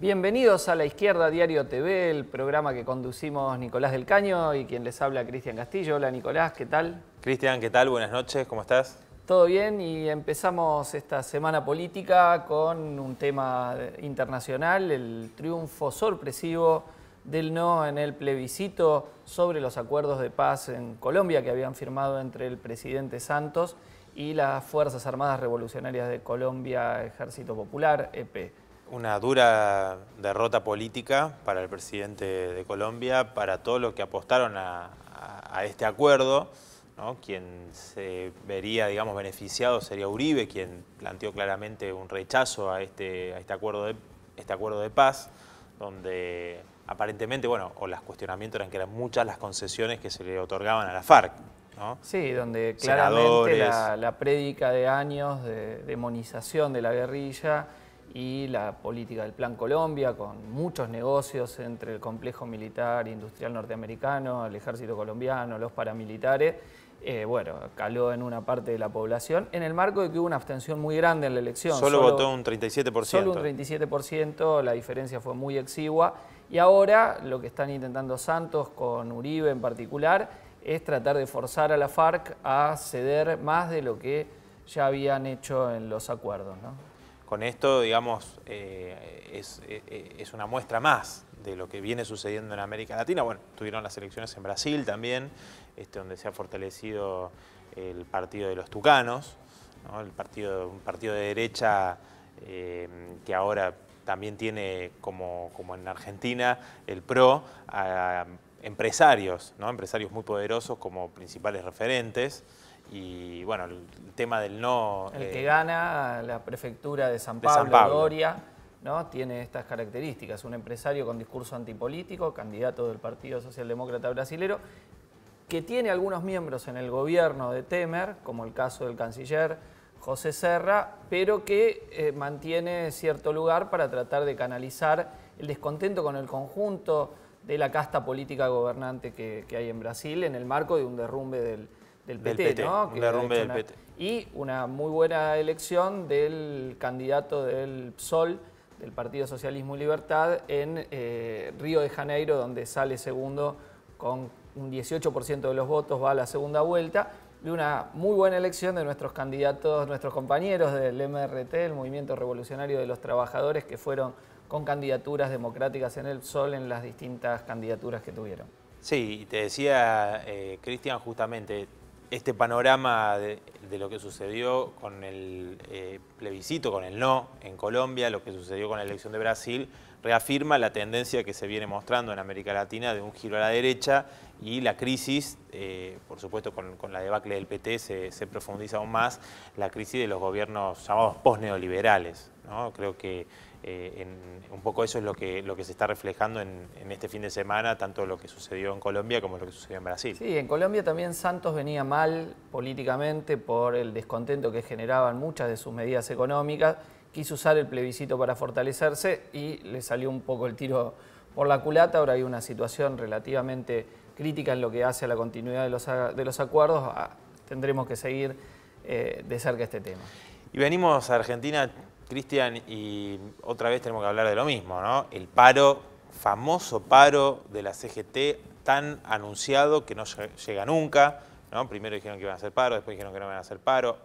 Bienvenidos a La Izquierda Diario TV, el programa que conducimos Nicolás del Caño y quien les habla Cristian Castillo. Hola Nicolás, ¿qué tal? Cristian, ¿qué tal? Buenas noches, ¿cómo estás? Todo bien y empezamos esta semana política con un tema internacional, el triunfo sorpresivo del no en el plebiscito sobre los acuerdos de paz en Colombia que habían firmado entre el presidente Santos y las Fuerzas Armadas Revolucionarias de Colombia, Ejército Popular, EP una dura derrota política para el presidente de Colombia, para todos los que apostaron a, este acuerdo. ¿no? Quien se vería, digamos, beneficiado sería Uribe, quien planteó claramente un rechazo a este, este acuerdo, de, este acuerdo de paz, donde aparentemente, bueno, o los cuestionamientos eran que eran muchas las concesiones que se le otorgaban a la FARC. ¿no? Sí, donde claramente la, la prédica de años de demonización de la guerrilla y la política del Plan Colombia, con muchos negocios entre el complejo militar industrial norteamericano, el ejército colombiano, los paramilitares, eh, bueno, caló en una parte de la población, en el marco de que hubo una abstención muy grande en la elección. Solo, votó un 37%. Solo un 37%, la diferencia fue muy exigua. Y ahora lo que están intentando Santos con Uribe en particular es tratar de forzar a la FARC a ceder más de lo que ya habían hecho en los acuerdos con esto, digamos, eh, eh, es, una muestra más de lo que viene sucediendo en América Latina. Bueno, tuvieron las elecciones en Brasil también, este, donde se ha fortalecido el partido de los Tucanos, el partido, un partido de derecha eh, que ahora también tiene, como, en Argentina, el PRO, a, empresarios, empresarios muy poderosos como principales referentes y bueno, el tema del no... El eh, que gana la prefectura de San Pablo, de Doria, ¿no? tiene estas características, un empresario con discurso antipolítico, candidato del Partido Socialdemócrata Brasilero, que tiene algunos miembros en el gobierno de Temer, como el caso del canciller José Serra, pero que eh, mantiene cierto lugar para tratar de canalizar el descontento con el conjunto de la casta política gobernante que hay en Brasil en el marco de un derrumbe del del PT, ¿no? derrumbe del PT. Y una muy buena elección del candidato del PSOL, del Partido Socialismo y Libertad, en eh, Río de Janeiro, donde sale segundo con un 18% de los votos, va a la segunda vuelta. Y una muy buena elección de nuestros candidatos, nuestros compañeros del MRT, el Movimiento Revolucionario de los Trabajadores, que fueron con candidaturas democráticas en el PSOL en las distintas candidaturas que tuvieron. Sí, te decía eh, Cristian justamente, este panorama de, lo que sucedió con el eh, plebiscito, con el no en Colombia, lo que sucedió con la elección de Brasil, reafirma la tendencia que se viene mostrando en América Latina de un giro a la derecha y la crisis, eh, por supuesto con, la debacle del PT se, profundiza aún más, la crisis de los gobiernos llamados posneoliberales. ¿no? Creo que eh, un poco eso es lo que, lo que se está reflejando en, este fin de semana, tanto lo que sucedió en Colombia como lo que sucedió en Brasil. Sí, en Colombia también Santos venía mal políticamente por el descontento que generaban muchas de sus medidas económicas. Quiso usar el plebiscito para fortalecerse y le salió un poco el tiro por la culata. Ahora hay una situación relativamente crítica en lo que hace a la continuidad de los, acuerdos. Ah, tendremos que seguir eh, de cerca este tema. Y venimos a Argentina Cristian, y otra vez tenemos que hablar de lo mismo, ¿no? El paro, famoso paro de la CGT tan anunciado que no llega nunca, ¿no? Primero dijeron que iban a hacer paro, después dijeron que no iban a hacer paro.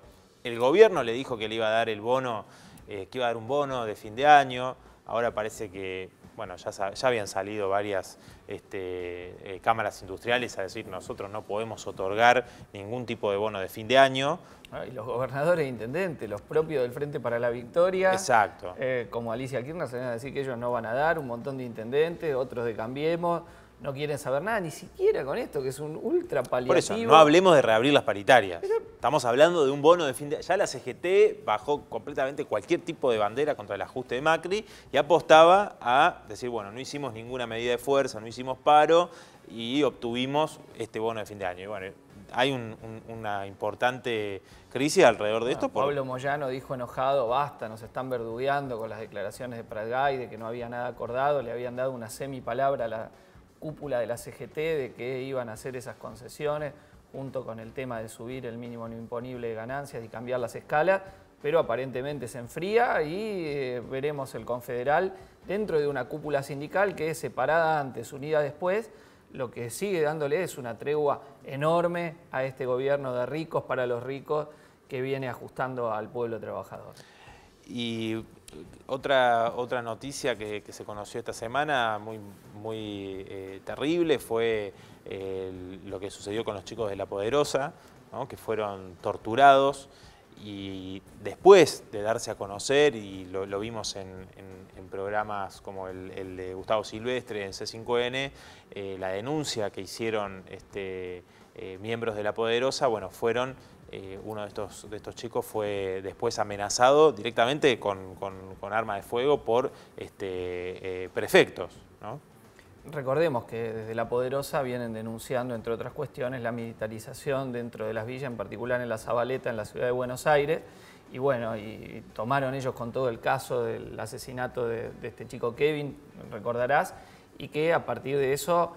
El gobierno le dijo que le iba a dar el bono, eh, que iba a dar un bono de fin de año. Ahora parece que, bueno, ya, ya habían salido varias este, eh, cámaras industriales a decir nosotros no podemos otorgar ningún tipo de bono de fin de año, y los gobernadores e intendentes, los propios del Frente para la Victoria. Exacto. Eh, como Alicia Kirchner se van a decir que ellos no van a dar, un montón de intendentes, otros de Cambiemos, no quieren saber nada, ni siquiera con esto, que es un ultra paliativo. Por eso, no hablemos de reabrir las paritarias. Estamos hablando de un bono de fin de... año. Ya la CGT bajó completamente cualquier tipo de bandera contra el ajuste de Macri y apostaba a decir, bueno, no hicimos ninguna medida de fuerza, no hicimos paro y obtuvimos este bono de fin de año. Y bueno, hay una importante crisis alrededor de ah, esto. Pablo Moyano dijo enojado, basta, nos están verdugueando con las declaraciones de Pratgay, de que no había nada acordado, le habían dado una semipalabra a la cúpula de la CGT de que iban a hacer esas concesiones, junto con el tema de subir el mínimo no imponible de ganancias y cambiar las escalas, pero aparentemente se enfría y eh, veremos el confederal dentro de una cúpula sindical que es separada antes, unida después, lo que sigue dándole es una tregua enorme a este gobierno de ricos para los ricos que viene ajustando al pueblo trabajador. Y otra, otra noticia que, se conoció esta semana, muy, muy eh, terrible, fue eh, lo que sucedió con los chicos de La Poderosa, que fueron torturados y después de darse a conocer, y lo, vimos en, programas como el, de Gustavo Silvestre en C5N, eh, la denuncia que hicieron este, eh, miembros de La Poderosa, bueno, fueron, eh, uno de estos, de estos chicos fue después amenazado directamente con, arma de fuego por este, prefectos, ¿no? Recordemos que desde La Poderosa vienen denunciando, entre otras cuestiones, la militarización dentro de las villas, en particular en la Zabaleta, en la ciudad de Buenos Aires. Y bueno, y tomaron ellos con todo el caso del asesinato de, este chico Kevin, recordarás, y que a partir de eso,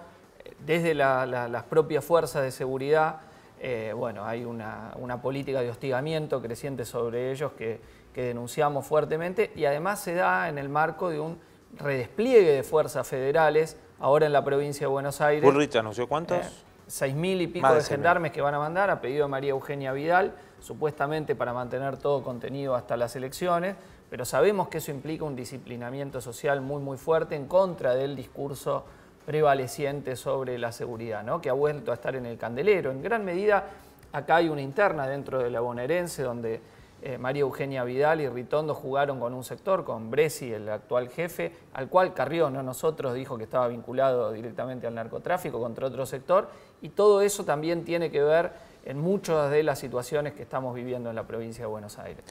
desde las propias fuerzas de seguridad, eh, bueno, hay una, política de hostigamiento creciente sobre ellos que, que denunciamos fuertemente y además se da en el marco de un redespliegue de fuerzas federales ahora en la provincia de Buenos Aires. Bullrich anunció cuántos? Eh, seis mil y pico de, gendarmes que van a mandar a pedido de María Eugenia Vidal, supuestamente para mantener todo contenido hasta las elecciones, pero sabemos que eso implica un disciplinamiento social muy muy fuerte en contra del discurso prevaleciente sobre la seguridad, ¿no? que ha vuelto a estar en el candelero. En gran medida, acá hay una interna dentro de la bonaerense donde eh, María Eugenia Vidal y Ritondo jugaron con un sector, con Bresi, el actual jefe, al cual Carrió, no nosotros, dijo que estaba vinculado directamente al narcotráfico contra otro sector, y todo eso también tiene que ver en muchas de las situaciones que estamos viviendo en la provincia de Buenos Aires.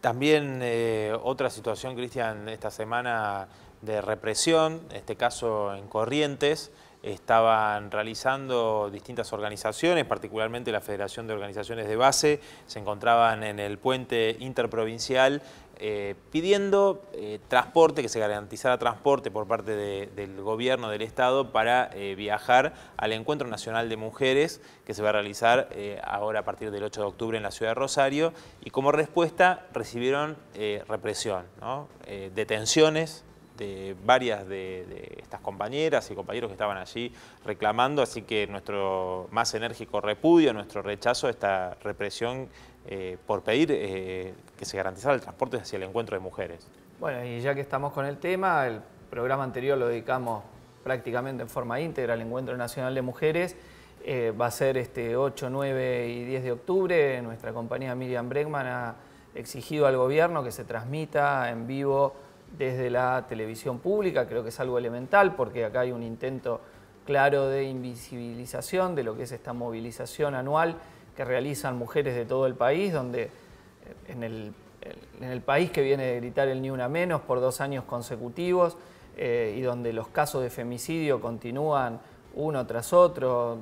También eh, otra situación, Cristian, esta semana de represión, este caso en Corrientes, estaban realizando distintas organizaciones, particularmente la Federación de Organizaciones de Base, se encontraban en el puente interprovincial eh, pidiendo eh, transporte, que se garantizara transporte por parte del gobierno del Estado para eh, viajar al Encuentro Nacional de Mujeres que se va a realizar ahora a partir del 8 de octubre en la ciudad de Rosario y como respuesta recibieron represión, detenciones, varias de, estas compañeras y compañeros que estaban allí reclamando, así que nuestro más enérgico repudio, nuestro rechazo a esta represión eh, por pedir eh, que se garantizara el transporte hacia el encuentro de mujeres. Bueno, y ya que estamos con el tema, el programa anterior lo dedicamos prácticamente en forma íntegra al Encuentro Nacional de Mujeres. Eh, va a ser este 8, 9 y 10 de octubre. Nuestra compañía Miriam Bregman ha exigido al gobierno que se transmita en vivo desde la televisión pública, creo que es algo elemental porque acá hay un intento claro de invisibilización de lo que es esta movilización anual que realizan mujeres de todo el país, donde eh, en el, país que viene de gritar el ni una menos por dos años consecutivos eh, y donde los casos de femicidio continúan uno tras otro,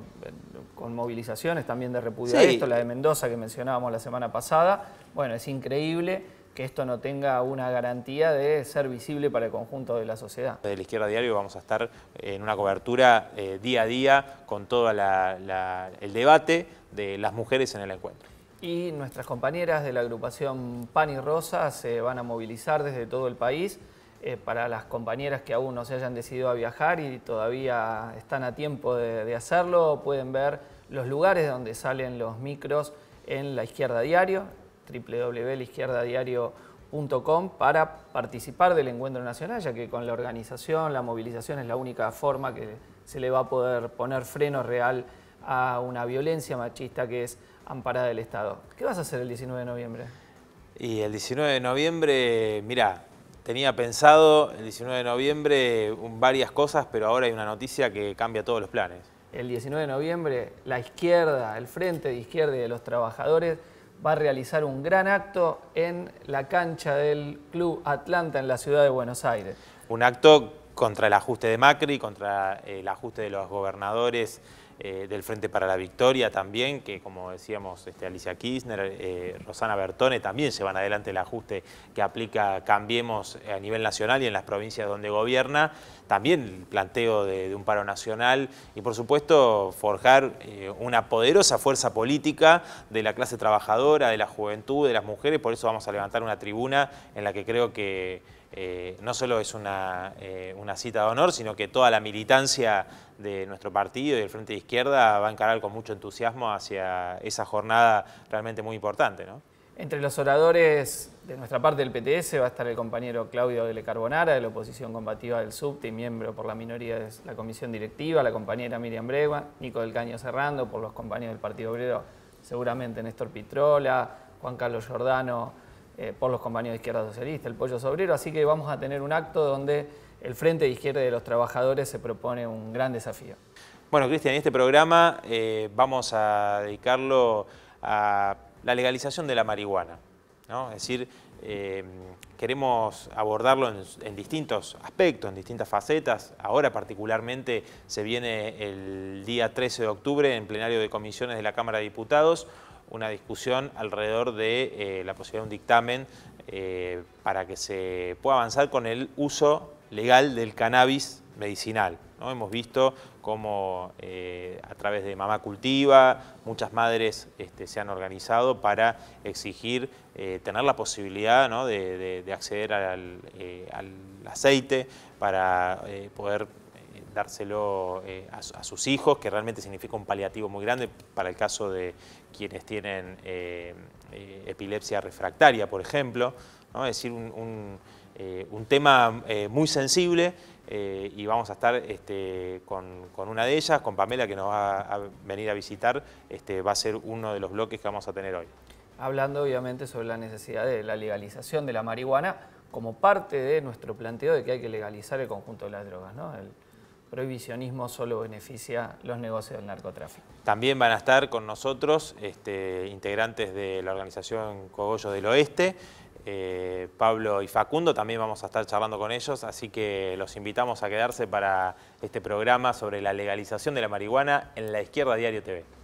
con movilizaciones también de repudio esto, la de Mendoza que mencionábamos la semana pasada, bueno, es increíble que esto no tenga una garantía de ser visible para el conjunto de la sociedad. Desde la Izquierda Diario vamos a estar eh, en una cobertura eh, día a día con todo el debate de las mujeres en el encuentro. Y nuestras compañeras de la agrupación Pan y Rosa se van a movilizar desde todo el país eh, para las compañeras que aún no se hayan decidido a viajar y todavía están a tiempo de, de hacerlo, pueden ver los lugares donde salen los micros en la izquierda diario, www.izquierdadiario.com para participar del encuentro nacional, ya que con la organización, la movilización es la única forma que se le va a poder poner freno real a una violencia machista que es amparada del Estado. ¿Qué vas a hacer el 19 de noviembre? Y el 19 de noviembre, mira, tenía pensado el 19 de noviembre varias cosas, pero ahora hay una noticia que cambia todos los planes. El 19 de noviembre, la izquierda, el Frente de Izquierda y de los Trabajadores va a realizar un gran acto en la cancha del Club Atlanta en la ciudad de Buenos Aires. Un acto contra el ajuste de Macri, contra el ajuste de los gobernadores eh, del Frente para la Victoria también, que como decíamos este, Alicia Kirchner, eh, Rosana Bertone, también se van adelante el ajuste que aplica Cambiemos eh, a nivel nacional y en las provincias donde gobierna, también el planteo de, un paro nacional y por supuesto forjar una poderosa fuerza política de la clase trabajadora, de la juventud, de las mujeres, por eso vamos a levantar una tribuna en la que creo que eh, no solo es eh, una, cita de honor, sino que toda la militancia de nuestro partido y del Frente de Izquierda va a encarar con mucho entusiasmo hacia esa jornada realmente muy importante. Entre los oradores de nuestra parte del PTS va a estar el compañero Claudio Dele Carbonara, de la oposición combativa del subte y miembro por la minoría de la comisión directiva, la compañera Miriam Bregua, Nico del Caño Cerrando, por los compañeros del Partido Obrero, seguramente Néstor Pitrola, Juan Carlos Giordano, eh, por los compañeros de Izquierda Socialista, el Pollo Sobrero, así que vamos a tener un acto donde el Frente de Izquierda de los Trabajadores se propone un gran desafío. Bueno, Cristian, en este programa eh, vamos a dedicarlo a la legalización de la marihuana. ¿no? Es decir, eh, queremos abordarlo en, en, distintos aspectos, en distintas facetas. Ahora particularmente se viene el día 13 de octubre en plenario de comisiones de la Cámara de Diputados una discusión alrededor de eh, la posibilidad de un dictamen eh, para que se pueda avanzar con el uso legal del cannabis medicinal. ¿no? Hemos visto cómo eh, a través de Mamá Cultiva muchas madres este, se han organizado para exigir tener la posibilidad de, acceder al aceite para poder dárselo eh, a, sus hijos, que realmente significa un paliativo muy grande para el caso de quienes tienen eh, eh, epilepsia refractaria, por ejemplo. ¿no? Es decir, un, un, tema muy sensible y vamos a estar este, con, con, una de ellas, con Pamela, que nos va a venir a visitar, este, va a ser uno de los bloques que vamos a tener hoy. Hablando obviamente sobre la necesidad de la legalización de la marihuana, como parte de nuestro planteo de que hay que legalizar el conjunto de las drogas, ¿no? prohibicionismo solo beneficia los negocios del narcotráfico. También van a estar con nosotros este, integrantes de la organización Cogollo del Oeste, eh, Pablo y Facundo, también vamos a estar charlando con ellos, así que los invitamos a quedarse para este programa sobre la legalización de la marihuana en la Izquierda Diario TV.